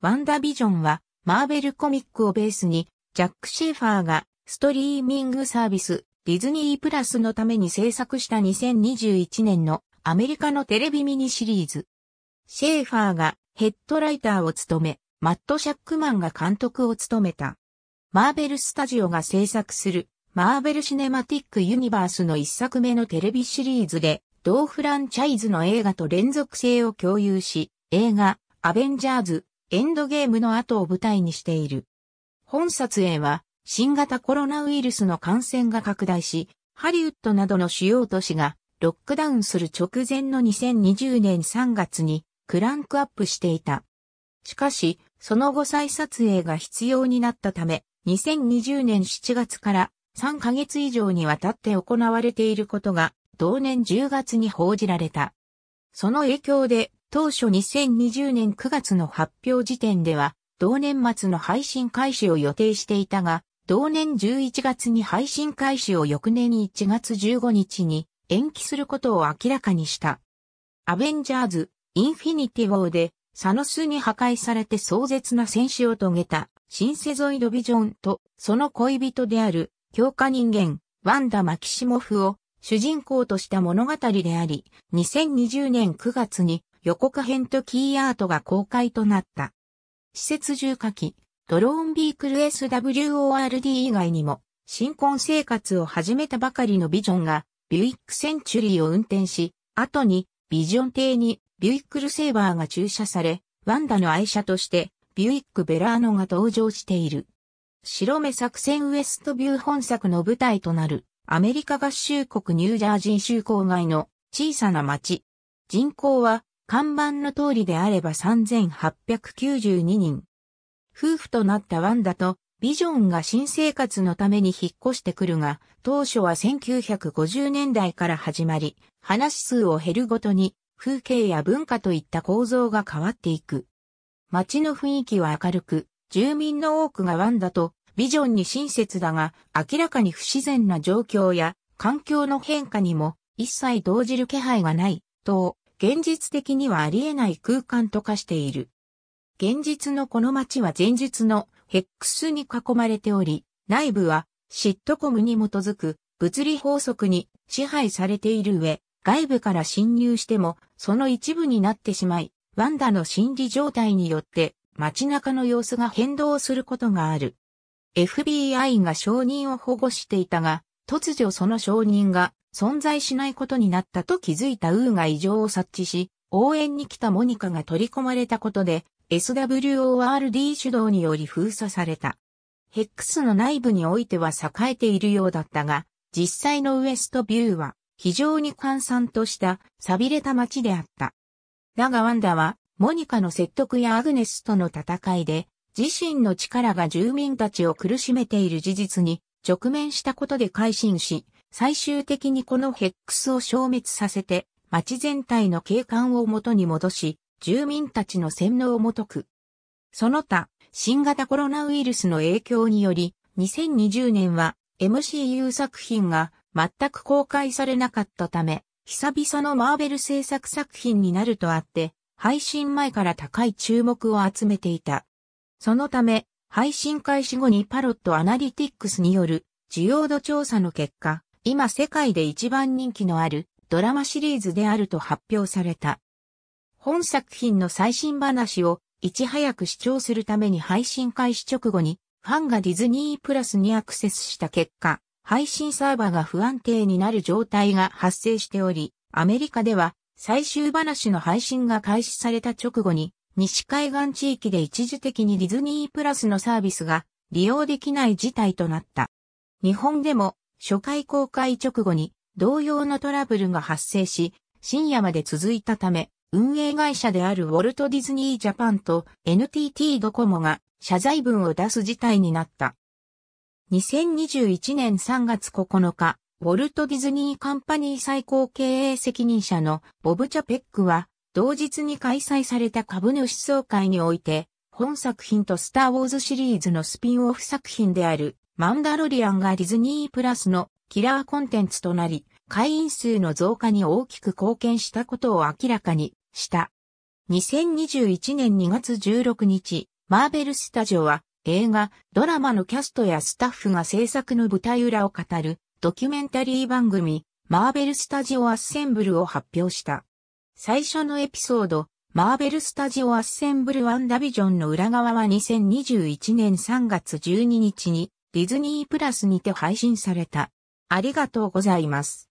ワンダビジョンは、マーベルコミックをベースに、ジャック・シェーファーが、ストリーミングサービス、ディズニープラスのために制作した2021年のアメリカのテレビミニシリーズ。シェーファーがヘッドライターを務め、マット・シャックマンが監督を務めた。マーベル・スタジオが制作する、マーベル・シネマティック・ユニバースの一作目のテレビシリーズで、同フランチャイズの映画と連続性を共有し、映画、アベンジャーズ、エンドゲームの後を舞台にしている。本撮影は、新型コロナウイルスの感染が拡大し、ハリウッドなどの主要都市がロックダウンする直前の2020年3月にクランクアップしていた。しかし、その後再撮影が必要になったため、2020年7月から3ヶ月以上にわたって行われていることが同年10月に報じられた。その影響で当初2020年9月の発表時点では、同年末の配信開始を予定していたが、同年11月に配信開始を翌年1月15日に延期することを明らかにした。アベンジャーズ、インフィニティウォーで、サノスに破壊されて壮絶な戦死を遂げた、シンセゾイドビジョンと、その恋人である、強化人間、ワンダ・マキシモフを、主人公とした物語であり、2020年9月に、予告編とキーアートが公開となった。施設重火器、ドローンビークル SWORD 以外にも、新婚生活を始めたばかりのビジョンが、ビュイックセンチュリーを運転し、後に、ビジョン邸に、ビュイックルセーバーが駐車され、ワンダの愛車として、ビュイック・ベラーノが登場している。白目作戦ウエストビュー本作の舞台となる、アメリカ合衆国ニュージャージー州郊外の小さな町。人口は看板の通りであれば3892人。夫婦となったワンダとビジョンが新生活のために引っ越してくるが、当初は1950年代から始まり、話数を減るごとに風景や文化といった構造が変わっていく。街の雰囲気は明るく、住民の多くがワンダとビジョンに親切だが、明らかに不自然な状況や環境の変化にも一切動じる気配がない、と現実的にはありえない空間と化している。現実のこの街は前述のヘックスに囲まれており、内部はシットコムに基づく物理法則に支配されている上、外部から侵入してもその一部になってしまい、ワンダの心理状態によって街中の様子が変動することがある。FBI が証人を保護していたが、突如その証人が存在しないことになったと気づいたウーが異常を察知し、応援に来たモニカが取り込まれたことで、SWORD 主導により封鎖された。ヘックスの内部においては栄えているようだったが、実際のウエストビューは非常に閑散とした錆びれた街であった。だがワンダは、モニカの説得やアグネスとの戦いで、自身の力が住民たちを苦しめている事実に直面したことで改心し、最終的にこのヘックスを消滅させて、町全体の景観を元に戻し、住民たちの洗脳をもとく。その他、新型コロナウイルスの影響により、2020年は MCU 作品が全く公開されなかったため、久々のマーベル制作作品になるとあって、配信前から高い注目を集めていた。そのため、配信開始後にパロットアナリティックスによる需要度調査の結果、今世界で一番人気のあるドラマシリーズであると発表された。本作品の最新話をいち早く視聴するために配信開始直後にファンがディズニープラスにアクセスした結果、配信サーバが不安定になる状態が発生しており、アメリカでは最終話の配信が開始された直後に西海岸地域で一時的にディズニープラスのサービスが利用できない事態となった。日本でも初回公開直後に同様のトラブルが発生し、深夜まで続いたため、運営会社であるウォルト・ディズニー・ジャパンと NTT ドコモが謝罪文を出す事態になった。2021年3月9日、ウォルト・ディズニー・カンパニー最高経営責任者のボブ・チャペックは、同日に開催された株主総会において、本作品とスター・ウォーズシリーズのスピンオフ作品であるマンダロリアンがディズニープラスのキラーコンテンツとなり、会員数の増加に大きく貢献したことを明らかにした。2021年2月16日、マーベルスタジオは映画、ドラマのキャストやスタッフが制作の舞台裏を語るドキュメンタリー番組、マーベルスタジオアッセンブルを発表した。最初のエピソード、マーベルスタジオアッセンブルワンダビジョンの裏側は2021年3月12日にディズニープラスにて配信された。ありがとうございます。